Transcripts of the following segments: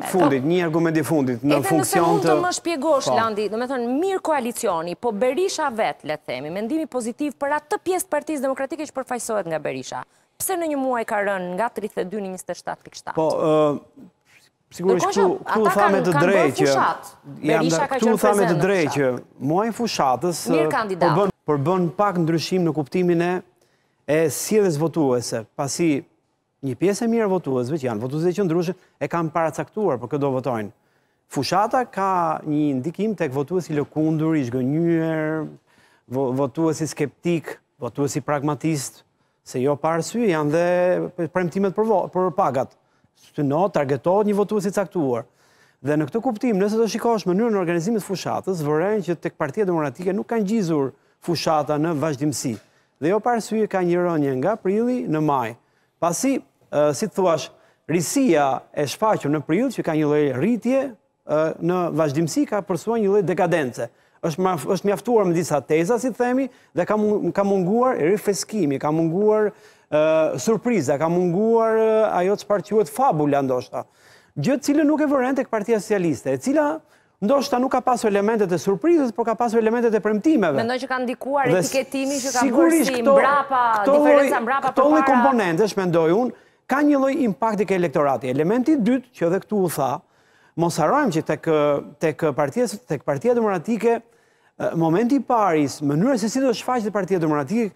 Fundit, një argument i fundit, në funksion të... Ete nëse mund të më shpjegosh, po. Landi, do me thënë, mirë koalicioni, po Berisha vetë, le themi, mendimi pozitiv për atë të pjesë partiz demokratike që përfajsohet nga Berisha. Pse në një muaj ka rënë nga 32 një 27.7? Po, sigurisht këtu u thame të drejqë, jam da këtu u thame të drejqë, fushatës, mirë fushatës, përbën pak në ndryshim në kuptimin e e sirës votuese, pasi një pjesë e mirë votuazve, që janë votuazve që ndryshë, e kam paracaktuar për këdo votojnë. Fushata ka një ndikim të këvotuaz i lëkundur, i shgënyër, votuaz i skeptik, votuaz i pragmatist, se jo parësy, janë dhe premtimet për pagat. Së në targetohet një votuaz i caktuar. Dhe në këtë kuptim, nëse të shikosh mënyrën organizimit fushatës, vërën që të këpartia demokratike nuk kanë gjizur fushata në vazhdimësi. Dhe jo parësy ka një nga prili në maj. Pasi, si të thuash, risia e shfaqur në periudhë që ka një lloj rritje në vazhdimsi ka përsuar një lloj dekadence. Është është mjaftuar me disa teza, si themi, dhe ka ka munguar rifreskimi, ka munguar surpriza, ka munguar ajo të quhet fabula ndoshta. Gjë e cilën nuk e vëren tek Partia Socialiste, e cila ndoshta nuk ka pasur elementet e surprizës, por ka pasur elementet e premtimeve. Mendoj që ka ndikuar etiketimi që ka bërë brapa, mbrapa, diferenca mbrapa këto, këto, këto, ka një loj impaktik e elektorati. Elementit dytë, që edhe këtu u tha, mos harojmë që tek partia demokratike, momenti paris, mënyrë se si do shfaqë të partia demokratike,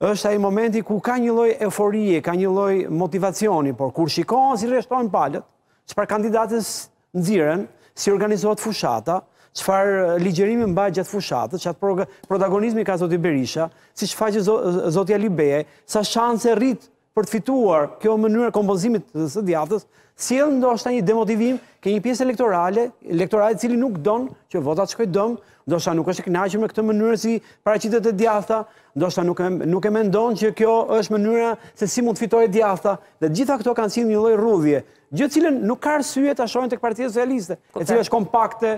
është aji momenti ku ka një loj euforie, ka një loj motivacioni, por kur shikohën si reshtonë palët, që par kandidatës ziren, si organizohet fushata, që farë ligjerimi mba gjatë fushatët, që atë protagonizmi ka Zotë Iberisha, si që faqë Zotë Jalibeje, sa shanse rritë për të fituar kjo mënyrë e kompozimit të së djathës, si edhe ndo është ta një demotivim, ke një pjesë elektorale, elektorale cili nuk donë që votat shkoj dëmë, ndo është ta nuk është të knajqë me këtë mënyrë si paracitet e djatha, ndo është ta nuk e mendonë që kjo është mënyrë se si mund të fitore djatha, dhe gjitha këto kanë si një lojë rudhje, gjithë cilën nuk ka rësye të ashojnë të këpartijet socialiste, e cilë është kompakte,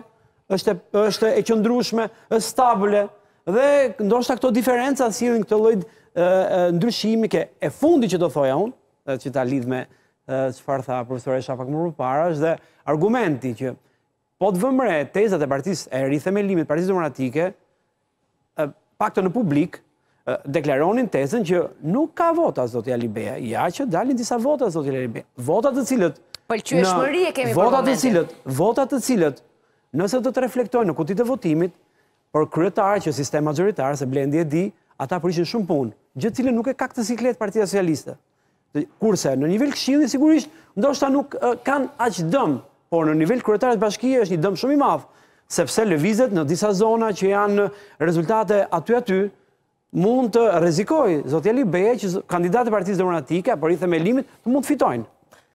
është e qëndrushme, ës dhe ndoshta këto diferenca sillin këtë lloj ndryshimi ke e fundi që do thoja unë, që ta lidh me farë tha profesori Shafak më parë, dhe argumenti që po të vëmre tezat e partisë e rithemelimit partizë demokratike, pak të në publik deklaronin tezën që nuk ka vota zoti Alibeja, ja që dalin disa vota zoti Alibeja. Vota të cilët pëlqyeshmëri e kemi votat për Votat të cilët, votat të cilët, nëse do të reflektojnë në të votimit, por kryetarë që sistem majoritarë, se blendi e di, ata përishin shumë punë, gjithë cilë nuk e ka këtë siklet partia socialiste. Kurse, në nivel këshili, sigurisht, ndoshta nuk kanë aqë dëmë, por në nivel kryetarë të bashkije është një dëmë shumë i mafë, sepse vizet në disa zona që janë rezultate aty aty, mund të rezikoj, zotjeli beje që kandidatë partijës demokratike, apër i themelimit, mund të fitojnë.